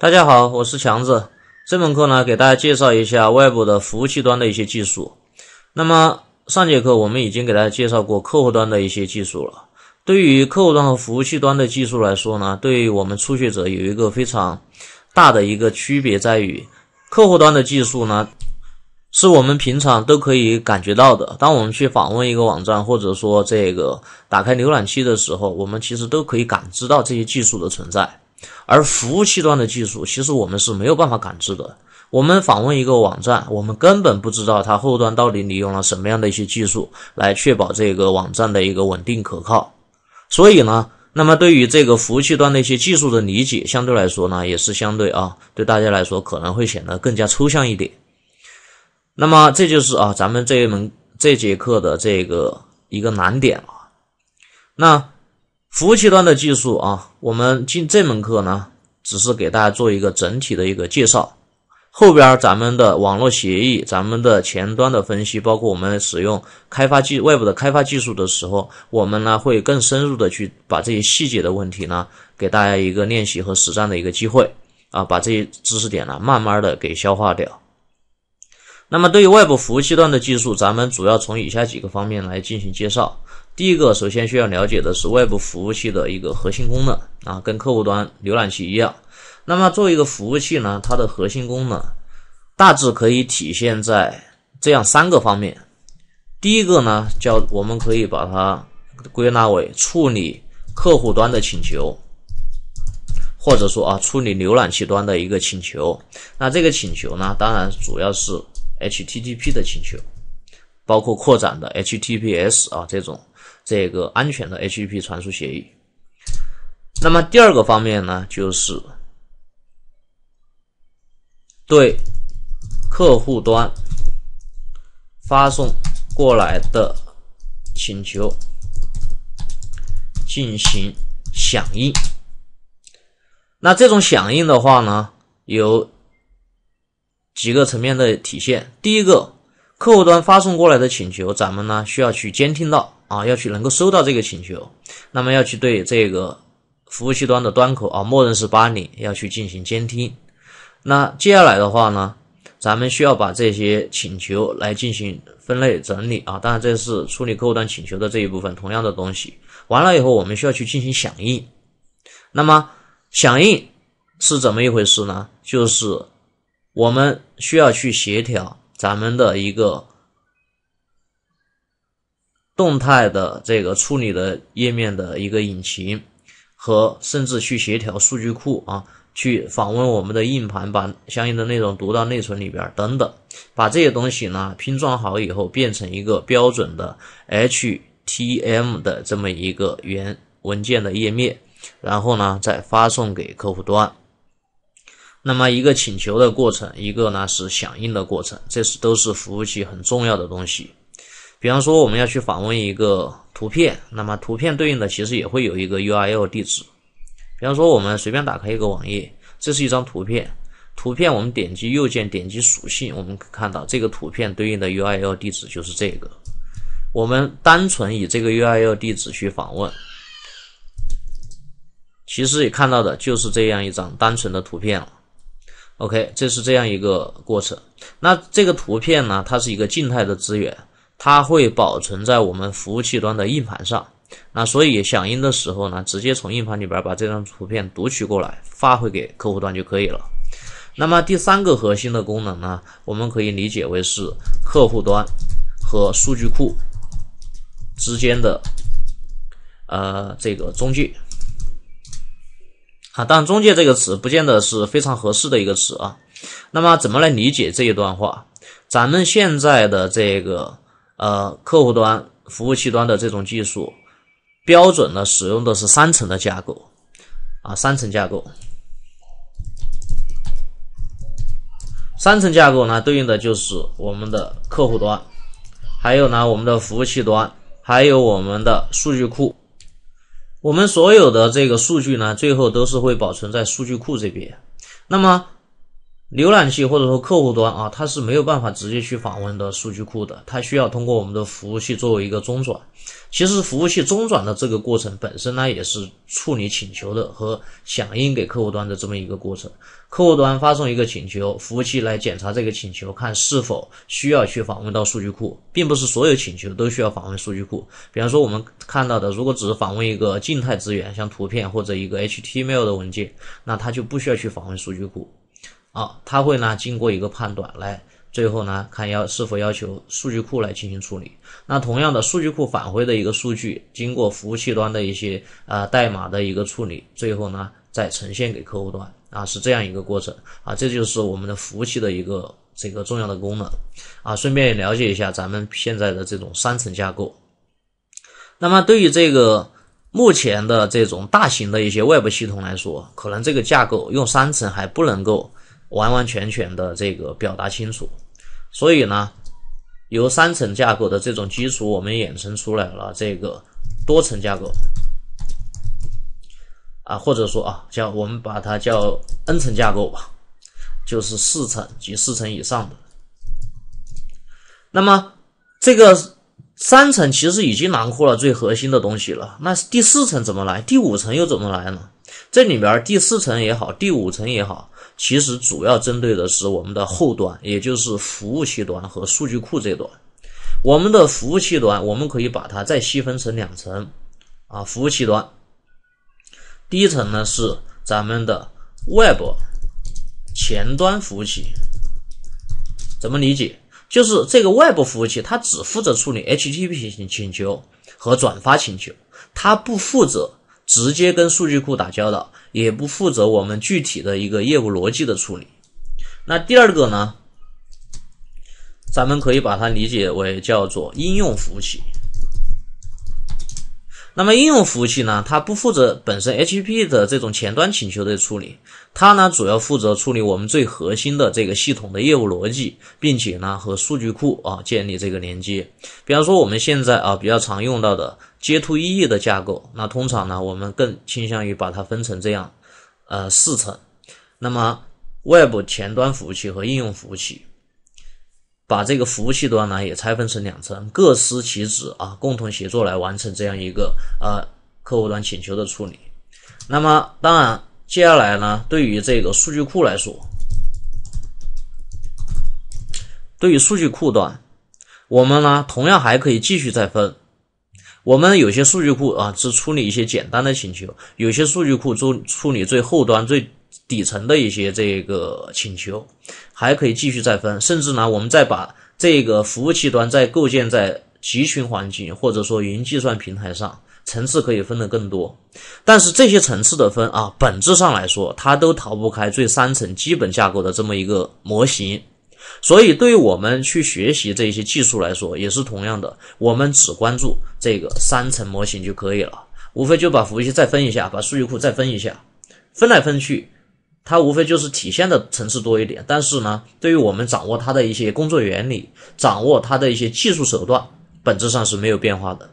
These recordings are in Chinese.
大家好，我是强子。这门课呢，给大家介绍一下外部的服务器端的一些技术。那么上节课我们已经给大家介绍过客户端的一些技术了。对于客户端和服务器端的技术来说呢，对于我们初学者有一个非常大的一个区别在于，客户端的技术呢，是我们平常都可以感觉到的。当我们去访问一个网站，或者说这个打开浏览器的时候，我们其实都可以感知到这些技术的存在。而服务器端的技术，其实我们是没有办法感知的。我们访问一个网站，我们根本不知道它后端到底利用了什么样的一些技术来确保这个网站的一个稳定可靠。所以呢，那么对于这个服务器端的一些技术的理解，相对来说呢，也是相对啊，对大家来说可能会显得更加抽象一点。那么这就是啊，咱们这一门这节课的这个一个难点啊。那。服务器端的技术啊，我们进这门课呢，只是给大家做一个整体的一个介绍。后边咱们的网络协议、咱们的前端的分析，包括我们使用开发技外部的开发技术的时候，我们呢会更深入的去把这些细节的问题呢，给大家一个练习和实战的一个机会啊，把这些知识点呢慢慢的给消化掉。那么对于外部服务器端的技术，咱们主要从以下几个方面来进行介绍。第一个，首先需要了解的是外部服务器的一个核心功能啊，跟客户端浏览器一样。那么作为一个服务器呢，它的核心功能大致可以体现在这样三个方面。第一个呢，叫我们可以把它归纳为处理客户端的请求，或者说啊处理浏览器端的一个请求。那这个请求呢，当然主要是 HTTP 的请求，包括扩展的 HTTPS 啊这种。这个安全的 HTTP 传输协议。那么第二个方面呢，就是对客户端发送过来的请求进行响应。那这种响应的话呢，有几个层面的体现。第一个，客户端发送过来的请求，咱们呢需要去监听到。啊，要去能够收到这个请求，那么要去对这个服务器端的端口啊，默认是八零，要去进行监听。那接下来的话呢，咱们需要把这些请求来进行分类整理啊。当然，这是处理客户端请求的这一部分。同样的东西完了以后，我们需要去进行响应。那么响应是怎么一回事呢？就是我们需要去协调咱们的一个。动态的这个处理的页面的一个引擎，和甚至去协调数据库啊，去访问我们的硬盘，把相应的内容读到内存里边等等，把这些东西呢拼装好以后，变成一个标准的 HTML 的这么一个原文件的页面，然后呢再发送给客户端。那么一个请求的过程，一个呢是响应的过程，这是都是服务器很重要的东西。比方说，我们要去访问一个图片，那么图片对应的其实也会有一个 URL 地址。比方说，我们随便打开一个网页，这是一张图片，图片我们点击右键，点击属性，我们看到这个图片对应的 URL 地址就是这个。我们单纯以这个 URL 地址去访问，其实也看到的就是这样一张单纯的图片了。OK，这是这样一个过程。那这个图片呢，它是一个静态的资源。它会保存在我们服务器端的硬盘上，那所以响应的时候呢，直接从硬盘里边把这张图片读取过来，发回给客户端就可以了。那么第三个核心的功能呢，我们可以理解为是客户端和数据库之间的呃这个中介。啊，但中介这个词不见得是非常合适的一个词啊。那么怎么来理解这一段话？咱们现在的这个。呃，客户端、服务器端的这种技术标准呢，使用的是三层的架构啊，三层架构。三层架构呢，对应的就是我们的客户端，还有呢，我们的服务器端，还有我们的数据库。我们所有的这个数据呢，最后都是会保存在数据库这边。那么。浏览器或者说客户端啊，它是没有办法直接去访问的数据库的，它需要通过我们的服务器作为一个中转。其实服务器中转的这个过程本身呢，也是处理请求的和响应给客户端的这么一个过程。客户端发送一个请求，服务器来检查这个请求，看是否需要去访问到数据库，并不是所有请求都需要访问数据库。比方说我们看到的，如果只是访问一个静态资源，像图片或者一个 HTML 的文件，那它就不需要去访问数据库。啊，他会呢经过一个判断来，最后呢看要是否要求数据库来进行处理。那同样的，数据库返回的一个数据，经过服务器端的一些呃代码的一个处理，最后呢再呈现给客户端啊，是这样一个过程啊。这就是我们的服务器的一个这个重要的功能啊。顺便了解一下咱们现在的这种三层架构。那么对于这个目前的这种大型的一些外部系统来说，可能这个架构用三层还不能够。完完全全的这个表达清楚，所以呢，由三层架构的这种基础，我们衍生出来了这个多层架构，啊，或者说啊，叫我们把它叫 N 层架构吧，就是四层及四层以上的。那么这个三层其实已经囊括了最核心的东西了，那第四层怎么来？第五层又怎么来呢？这里边第四层也好，第五层也好。其实主要针对的是我们的后端，也就是服务器端和数据库这端。我们的服务器端，我们可以把它再细分成两层啊。服务器端第一层呢是咱们的 Web 前端服务器，怎么理解？就是这个 Web 服务器它只负责处理 HTTP 请请求和转发请求，它不负责直接跟数据库打交道。也不负责我们具体的一个业务逻辑的处理。那第二个呢，咱们可以把它理解为叫做应用服务器。那么应用服务器呢，它不负责本身 HTTP 的这种前端请求的处理。它呢主要负责处理我们最核心的这个系统的业务逻辑，并且呢和数据库啊建立这个连接。比方说我们现在啊比较常用到的 J2EE 的架构，那通常呢我们更倾向于把它分成这样，呃四层。那么 Web 前端服务器和应用服务器，把这个服务器端呢也拆分成两层，各司其职啊，共同协作来完成这样一个呃客户端请求的处理。那么当然。接下来呢，对于这个数据库来说，对于数据库端，我们呢同样还可以继续再分。我们有些数据库啊，只处理一些简单的请求；有些数据库处处理最后端最底层的一些这个请求，还可以继续再分。甚至呢，我们再把这个服务器端再构建在集群环境，或者说云计算平台上。层次可以分得更多，但是这些层次的分啊，本质上来说，它都逃不开最三层基本架构的这么一个模型。所以，对于我们去学习这些技术来说，也是同样的，我们只关注这个三层模型就可以了。无非就把服务器再分一下，把数据库再分一下，分来分去，它无非就是体现的层次多一点。但是呢，对于我们掌握它的一些工作原理，掌握它的一些技术手段，本质上是没有变化的。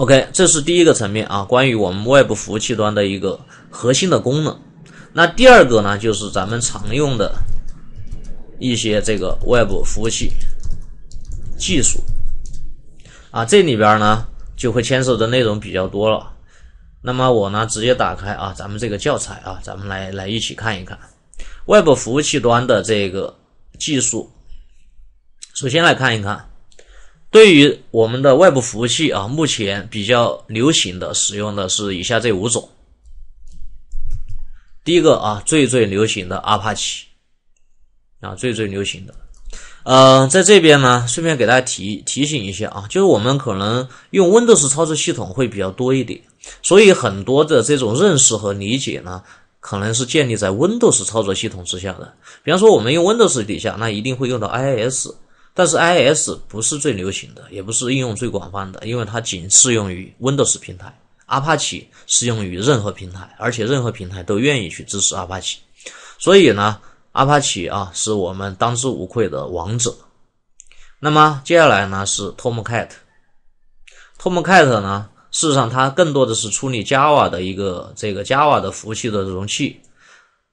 OK，这是第一个层面啊，关于我们外部服务器端的一个核心的功能。那第二个呢，就是咱们常用的一些这个外部服务器技术啊，这里边呢就会牵涉的内容比较多了。那么我呢直接打开啊，咱们这个教材啊，咱们来来一起看一看外部服务器端的这个技术。首先来看一看。对于我们的外部服务器啊，目前比较流行的使用的是以下这五种。第一个啊，最最流行的阿帕奇啊，最最流行的。嗯，在这边呢，顺便给大家提提醒一下啊，就是我们可能用 Windows 操作系统会比较多一点，所以很多的这种认识和理解呢，可能是建立在 Windows 操作系统之下的。比方说，我们用 Windows 底下，那一定会用到 IIS。但是 I S 不是最流行的，也不是应用最广泛的，因为它仅适用于 Windows 平台。阿帕奇适用于任何平台，而且任何平台都愿意去支持阿帕奇。所以呢阿帕奇啊是我们当之无愧的王者。那么接下来呢是 Tomcat。Tomcat 呢，事实上它更多的是处理 Java 的一个这个 Java 的服务器的容器，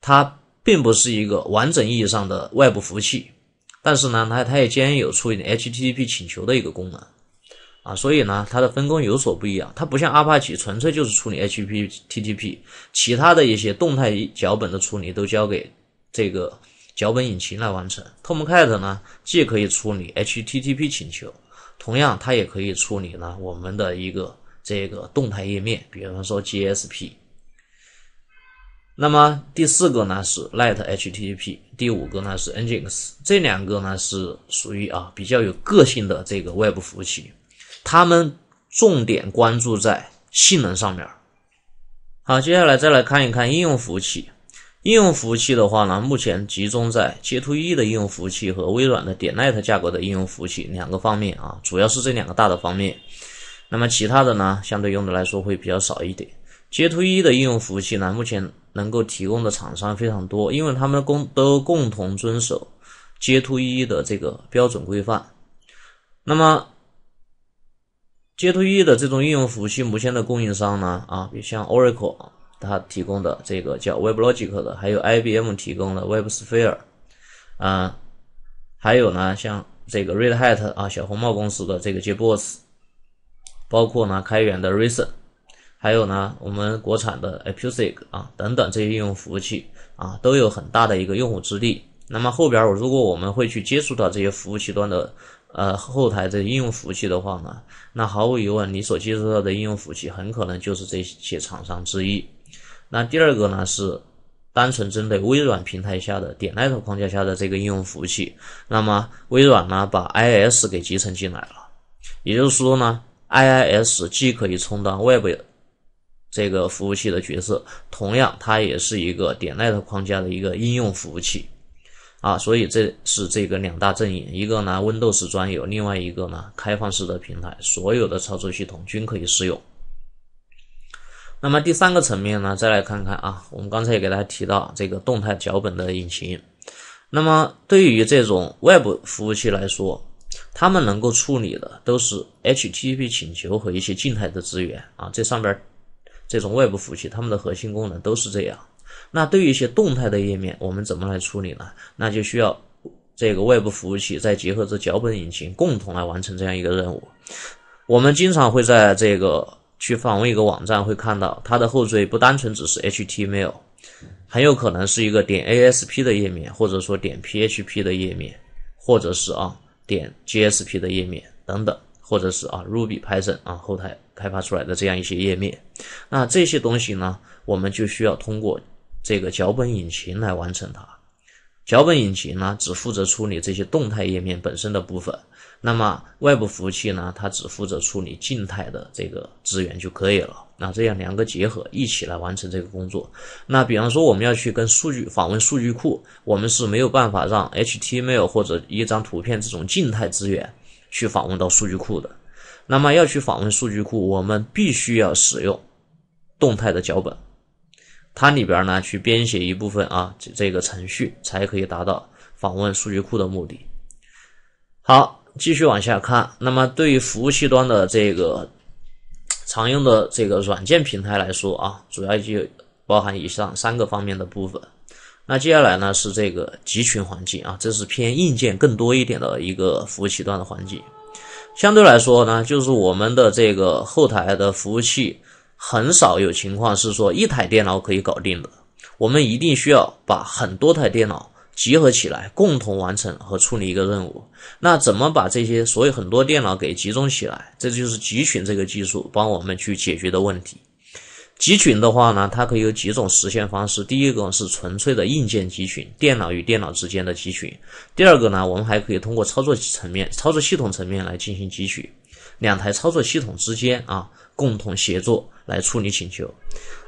它并不是一个完整意义上的外部服务器。但是呢，它它也兼有处理 HTTP 请求的一个功能，啊，所以呢，它的分工有所不一样。它不像阿帕奇纯粹就是处理 HTTP，其他的一些动态脚本的处理都交给这个脚本引擎来完成。Tomcat 呢，既可以处理 HTTP 请求，同样它也可以处理呢我们的一个这个动态页面，比方说 g s p 那么第四个呢是 Light HTTP，第五个呢是 Nginx，这两个呢是属于啊比较有个性的这个外部服务器，它们重点关注在性能上面。好，接下来再来看一看应用服务器。应用服务器的话呢，目前集中在 j 2 e 的应用服务器和微软的点 .NET 价格的应用服务器两个方面啊，主要是这两个大的方面。那么其他的呢，相对用的来说会比较少一点。j 2一 e 的应用服务器呢，目前。能够提供的厂商非常多，因为他们共都共同遵守 JTOE 的这个标准规范。那么 JTOE 的这种应用服务器目前的供应商呢？啊，比如像 Oracle，它提供的这个叫 WebLogic 的，还有 IBM 提供的 WebSphere，啊，还有呢，像这个 Red Hat 啊，小红帽公司的这个 JBoss，包括呢开源的 Reason。还有呢，我们国产的 e p p u s e c 啊等等这些应用服务器啊都有很大的一个用户之力。那么后边我如果我们会去接触到这些服务器端的呃后台的应用服务器的话呢，那毫无疑问，你所接触到的应用服务器很可能就是这些厂商之一。那第二个呢是单纯针对微软平台下的点 Net 框架下的这个应用服务器。那么微软呢把 IIS 给集成进来了，也就是说呢，IIS 既可以充当 Web 这个服务器的角色，同样它也是一个点 net 框架的一个应用服务器，啊，所以这是这个两大阵营，一个呢 Windows 专有，另外一个呢开放式的平台，所有的操作系统均可以适用。那么第三个层面呢，再来看看啊，我们刚才也给大家提到这个动态脚本的引擎，那么对于这种 Web 服务器来说，他们能够处理的都是 HTTP 请求和一些静态的资源啊，这上边。这种外部服务器，它们的核心功能都是这样。那对于一些动态的页面，我们怎么来处理呢？那就需要这个外部服务器再结合着脚本引擎共同来完成这样一个任务。我们经常会在这个去访问一个网站，会看到它的后缀不单纯只是 HTML，很有可能是一个点 ASP 的页面，或者说点 PHP 的页面，或者是啊点 JSP 的页面等等，或者是啊 Ruby、Python 啊后台。开发出来的这样一些页面，那这些东西呢，我们就需要通过这个脚本引擎来完成它。脚本引擎呢，只负责处理这些动态页面本身的部分。那么外部服务器呢，它只负责处理静态的这个资源就可以了。那这样两个结合一起来完成这个工作。那比方说我们要去跟数据访问数据库，我们是没有办法让 HTML 或者一张图片这种静态资源去访问到数据库的。那么要去访问数据库，我们必须要使用动态的脚本，它里边呢去编写一部分啊这个程序，才可以达到访问数据库的目的。好，继续往下看。那么对于服务器端的这个常用的这个软件平台来说啊，主要就包含以上三个方面的部分。那接下来呢是这个集群环境啊，这是偏硬件更多一点的一个服务器端的环境。相对来说呢，就是我们的这个后台的服务器很少有情况是说一台电脑可以搞定的，我们一定需要把很多台电脑集合起来，共同完成和处理一个任务。那怎么把这些所有很多电脑给集中起来？这就是集群这个技术帮我们去解决的问题。集群的话呢，它可以有几种实现方式。第一个是纯粹的硬件集群，电脑与电脑之间的集群。第二个呢，我们还可以通过操作层面、操作系统层面来进行集群，两台操作系统之间啊，共同协作来处理请求。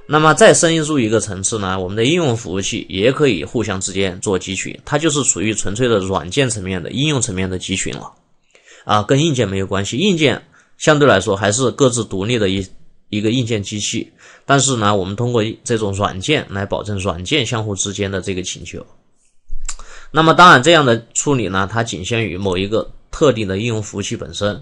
那么再深入一个层次呢，我们的应用服务器也可以互相之间做集群，它就是属于纯粹的软件层面的应用层面的集群了，啊，跟硬件没有关系，硬件相对来说还是各自独立的一一个硬件机器。但是呢，我们通过这种软件来保证软件相互之间的这个请求。那么，当然这样的处理呢，它仅限于某一个特定的应用服务器本身，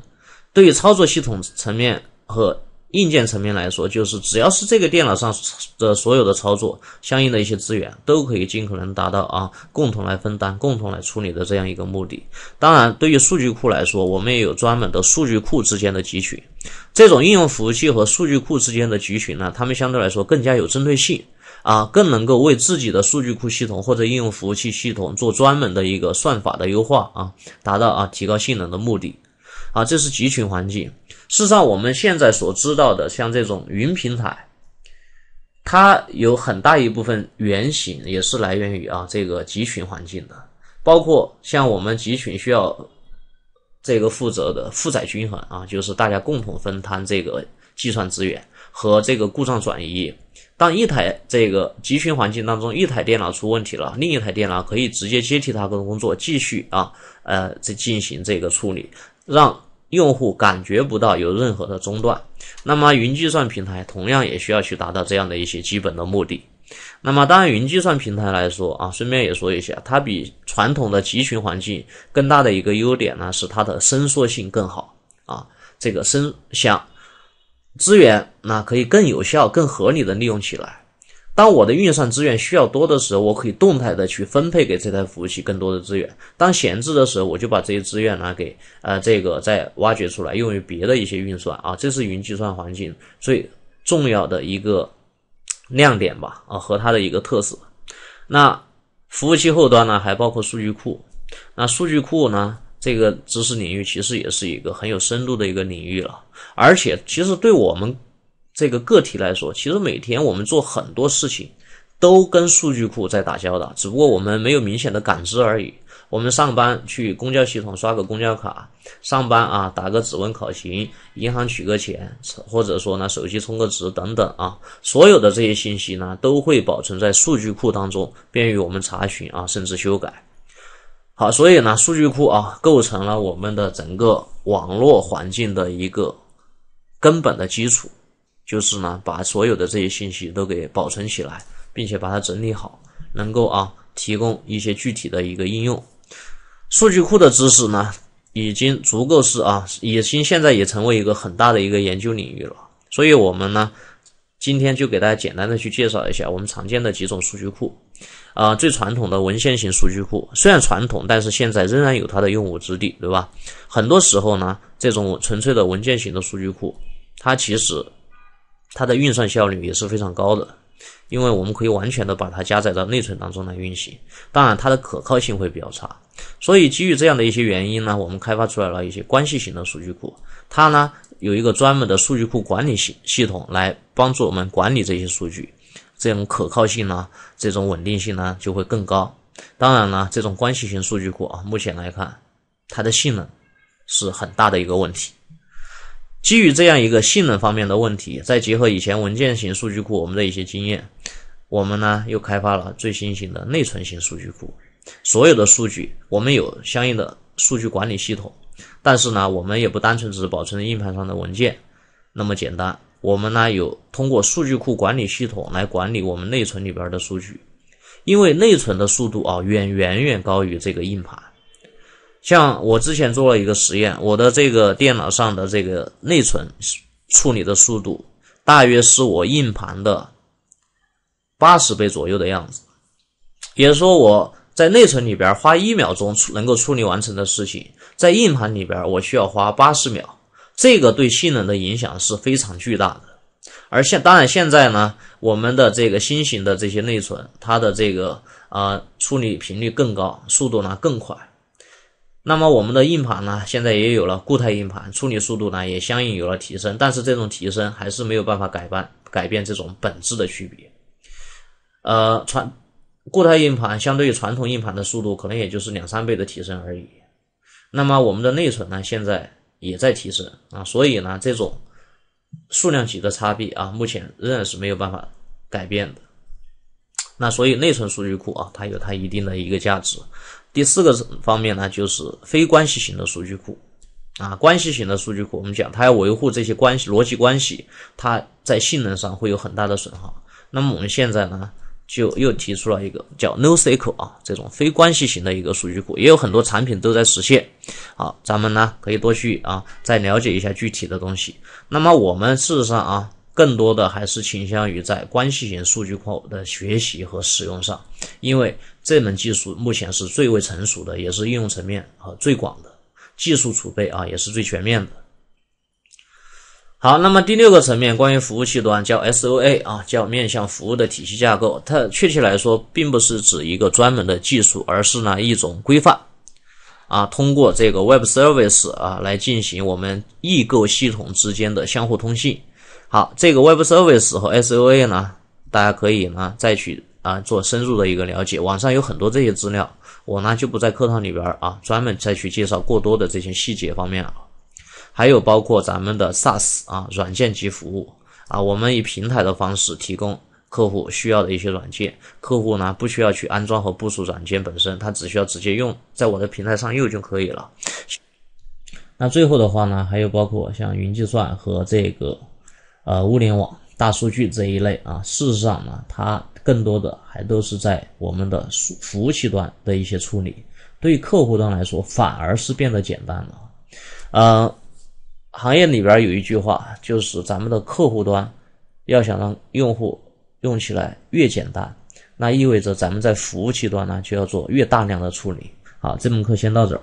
对于操作系统层面和。硬件层面来说，就是只要是这个电脑上的所有的操作，相应的一些资源都可以尽可能达到啊，共同来分担、共同来处理的这样一个目的。当然，对于数据库来说，我们也有专门的数据库之间的集群。这种应用服务器和数据库之间的集群呢，它们相对来说更加有针对性啊，更能够为自己的数据库系统或者应用服务器系统做专门的一个算法的优化啊，达到啊提高性能的目的。啊，这是集群环境。事实上，我们现在所知道的像这种云平台，它有很大一部分原型也是来源于啊这个集群环境的。包括像我们集群需要这个负责的负载均衡啊，就是大家共同分摊这个计算资源和这个故障转移。当一台这个集群环境当中一台电脑出问题了，另一台电脑可以直接接替它的工作，继续啊呃在进行这个处理，让。用户感觉不到有任何的中断，那么云计算平台同样也需要去达到这样的一些基本的目的。那么，当然云计算平台来说啊，顺便也说一下，它比传统的集群环境更大的一个优点呢，是它的伸缩性更好啊，这个伸向资源那可以更有效、更合理的利用起来。当我的运算资源需要多的时候，我可以动态的去分配给这台服务器更多的资源；当闲置的时候，我就把这些资源呢给呃这个再挖掘出来，用于别的一些运算啊。这是云计算环境最重要的一个亮点吧啊和它的一个特色。那服务器后端呢，还包括数据库。那数据库呢，这个知识领域其实也是一个很有深度的一个领域了，而且其实对我们。这个个体来说，其实每天我们做很多事情，都跟数据库在打交道，只不过我们没有明显的感知而已。我们上班去公交系统刷个公交卡，上班啊打个指纹考勤，银行取个钱，或者说呢手机充个值等等啊，所有的这些信息呢都会保存在数据库当中，便于我们查询啊，甚至修改。好，所以呢，数据库啊构成了我们的整个网络环境的一个根本的基础。就是呢，把所有的这些信息都给保存起来，并且把它整理好，能够啊提供一些具体的一个应用。数据库的知识呢，已经足够是啊，已经现在也成为一个很大的一个研究领域了。所以，我们呢今天就给大家简单的去介绍一下我们常见的几种数据库啊，最传统的文献型数据库，虽然传统，但是现在仍然有它的用武之地，对吧？很多时候呢，这种纯粹的文件型的数据库，它其实。它的运算效率也是非常高的，因为我们可以完全的把它加载到内存当中来运行。当然，它的可靠性会比较差。所以，基于这样的一些原因呢，我们开发出来了一些关系型的数据库。它呢有一个专门的数据库管理系系统来帮助我们管理这些数据，这种可靠性呢，这种稳定性呢就会更高。当然呢，这种关系型数据库啊，目前来看，它的性能是很大的一个问题。基于这样一个性能方面的问题，再结合以前文件型数据库我们的一些经验，我们呢又开发了最新型的内存型数据库。所有的数据我们有相应的数据管理系统，但是呢，我们也不单纯只是保存硬盘上的文件那么简单。我们呢有通过数据库管理系统来管理我们内存里边的数据，因为内存的速度啊远远远高于这个硬盘。像我之前做了一个实验，我的这个电脑上的这个内存处理的速度，大约是我硬盘的八十倍左右的样子。也就是说，我在内存里边花一秒钟能够处理完成的事情，在硬盘里边我需要花八十秒。这个对性能的影响是非常巨大的。而现当然现在呢，我们的这个新型的这些内存，它的这个啊处理频率更高，速度呢更快。那么我们的硬盘呢，现在也有了固态硬盘，处理速度呢也相应有了提升，但是这种提升还是没有办法改办改变这种本质的区别。呃，传固态硬盘相对于传统硬盘的速度，可能也就是两三倍的提升而已。那么我们的内存呢，现在也在提升啊，所以呢这种数量级的差别啊，目前仍然是没有办法改变的。那所以内存数据库啊，它有它一定的一个价值。第四个方面呢，就是非关系型的数据库，啊，关系型的数据库，我们讲它要维护这些关系、逻辑关系，它在性能上会有很大的损耗。那么我们现在呢，就又提出了一个叫 NoSQL 啊，这种非关系型的一个数据库，也有很多产品都在实现。好，咱们呢可以多去啊，再了解一下具体的东西。那么我们事实上啊。更多的还是倾向于在关系型数据库的学习和使用上，因为这门技术目前是最为成熟的，也是应用层面啊最广的技术储备啊也是最全面的。好，那么第六个层面，关于服务器端叫 S O A 啊叫面向服务的体系架构，它确切来说并不是指一个专门的技术，而是呢一种规范啊，通过这个 Web Service 啊来进行我们异构系统之间的相互通信。好，这个 Web Service 和 SOA 呢，大家可以呢再去啊做深入的一个了解，网上有很多这些资料，我呢就不在课堂里边啊专门再去介绍过多的这些细节方面了。还有包括咱们的 SaaS 啊软件及服务啊，我们以平台的方式提供客户需要的一些软件，客户呢不需要去安装和部署软件本身，他只需要直接用在我的平台上用就可以了。那最后的话呢，还有包括像云计算和这个。呃，物联网、大数据这一类啊，事实上呢，它更多的还都是在我们的服务器端的一些处理，对客户端来说反而是变得简单了。呃，行业里边有一句话，就是咱们的客户端要想让用户用起来越简单，那意味着咱们在服务器端呢就要做越大量的处理。好，这门课先到这儿。